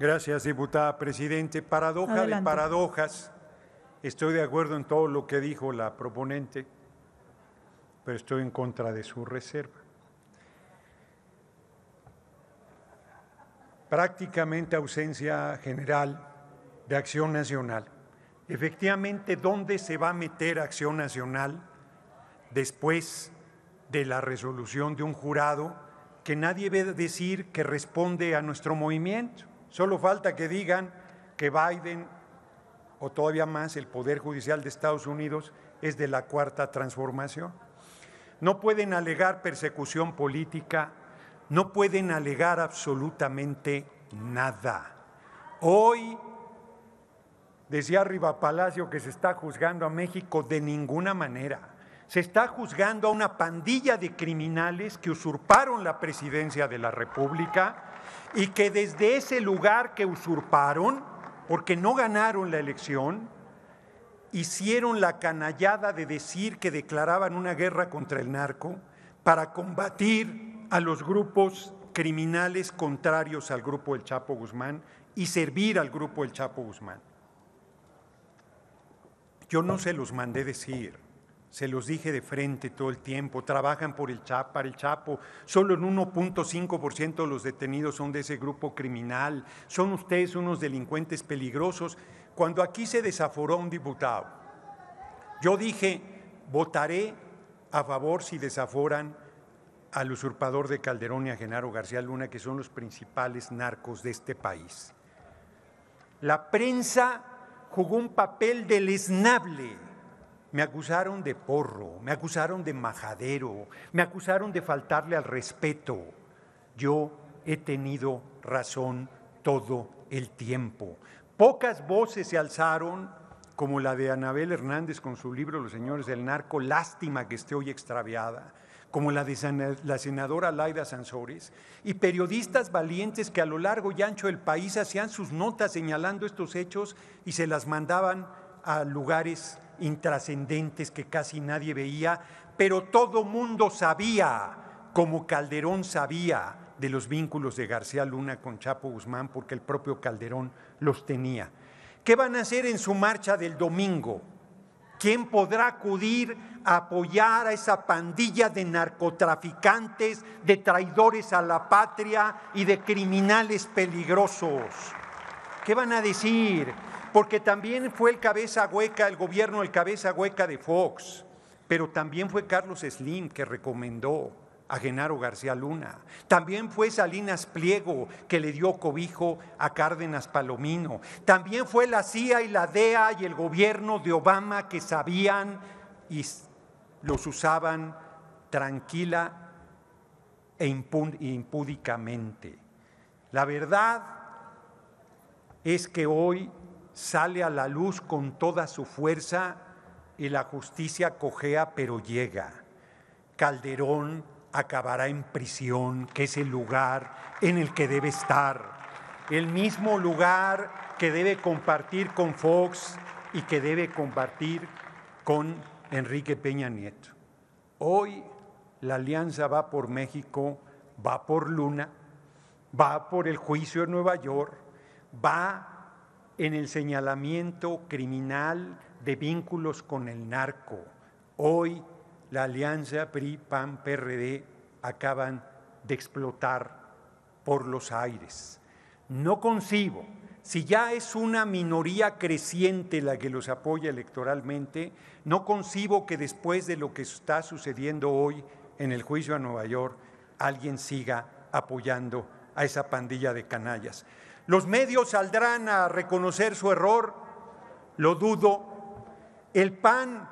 Gracias, diputada presidente. Paradoja de paradojas. Estoy de acuerdo en todo lo que dijo la proponente, pero estoy en contra de su reserva. Prácticamente ausencia general de acción nacional. Efectivamente, ¿dónde se va a meter acción nacional después de la resolución de un jurado que nadie ve decir que responde a nuestro movimiento? Solo falta que digan que Biden, o todavía más el Poder Judicial de Estados Unidos, es de la cuarta transformación. No pueden alegar persecución política, no pueden alegar absolutamente nada. Hoy decía arriba Palacio que se está juzgando a México de ninguna manera. Se está juzgando a una pandilla de criminales que usurparon la presidencia de la República y que desde ese lugar que usurparon, porque no ganaron la elección, hicieron la canallada de decir que declaraban una guerra contra el narco para combatir a los grupos criminales contrarios al grupo del Chapo Guzmán y servir al grupo El Chapo Guzmán. Yo no se los mandé decir. Se los dije de frente todo el tiempo, trabajan por el Chapo, para el Chapo. Solo en 1.5% los detenidos son de ese grupo criminal. Son ustedes unos delincuentes peligrosos. Cuando aquí se desaforó un diputado, yo dije, votaré a favor si desaforan al usurpador de Calderón y a Genaro García Luna, que son los principales narcos de este país. La prensa jugó un papel deleznable me acusaron de porro, me acusaron de majadero, me acusaron de faltarle al respeto. Yo he tenido razón todo el tiempo. Pocas voces se alzaron, como la de Anabel Hernández con su libro Los Señores del Narco, lástima que esté hoy extraviada, como la de la senadora Laida Sansores, y periodistas valientes que a lo largo y ancho del país hacían sus notas señalando estos hechos y se las mandaban a lugares intrascendentes que casi nadie veía, pero todo mundo sabía, como Calderón sabía, de los vínculos de García Luna con Chapo Guzmán, porque el propio Calderón los tenía. ¿Qué van a hacer en su marcha del domingo? ¿Quién podrá acudir a apoyar a esa pandilla de narcotraficantes, de traidores a la patria y de criminales peligrosos? ¿Qué van a decir? porque también fue el cabeza hueca, el gobierno, el cabeza hueca de Fox, pero también fue Carlos Slim que recomendó a Genaro García Luna. También fue Salinas Pliego que le dio cobijo a Cárdenas Palomino. También fue la CIA y la DEA y el gobierno de Obama que sabían y los usaban tranquila e impúdicamente. La verdad es que hoy sale a la luz con toda su fuerza y la justicia cojea pero llega. Calderón acabará en prisión, que es el lugar en el que debe estar, el mismo lugar que debe compartir con Fox y que debe compartir con Enrique Peña Nieto. Hoy la alianza va por México, va por Luna, va por el juicio en Nueva York, va en el señalamiento criminal de vínculos con el narco. Hoy la alianza PRI-PAN-PRD acaban de explotar por los aires. No concibo, si ya es una minoría creciente la que los apoya electoralmente, no concibo que después de lo que está sucediendo hoy en el juicio a Nueva York, alguien siga apoyando a esa pandilla de canallas. Los medios saldrán a reconocer su error, lo dudo. El PAN,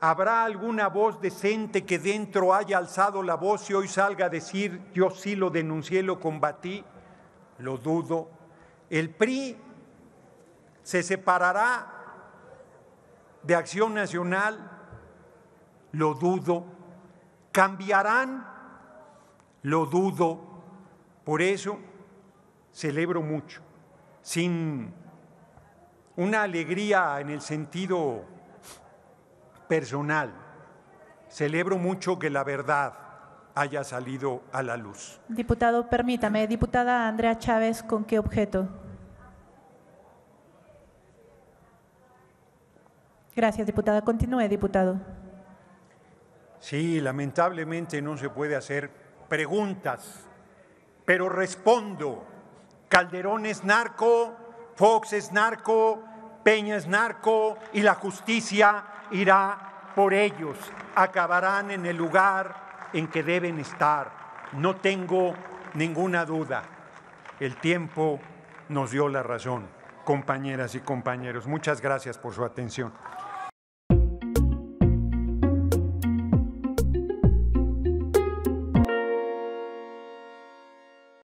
¿habrá alguna voz decente que dentro haya alzado la voz y hoy salga a decir, yo sí lo denuncié, lo combatí? Lo dudo. El PRI se separará de Acción Nacional, lo dudo. ¿Cambiarán? Lo dudo. Por eso celebro mucho, sin una alegría en el sentido personal. Celebro mucho que la verdad haya salido a la luz. Diputado, permítame, diputada Andrea Chávez, ¿con qué objeto? Gracias, diputada. Continúe, diputado. Sí, lamentablemente no se puede hacer preguntas, pero respondo Calderón es narco, Fox es narco, Peña es narco y la justicia irá por ellos. Acabarán en el lugar en que deben estar. No tengo ninguna duda. El tiempo nos dio la razón, compañeras y compañeros. Muchas gracias por su atención.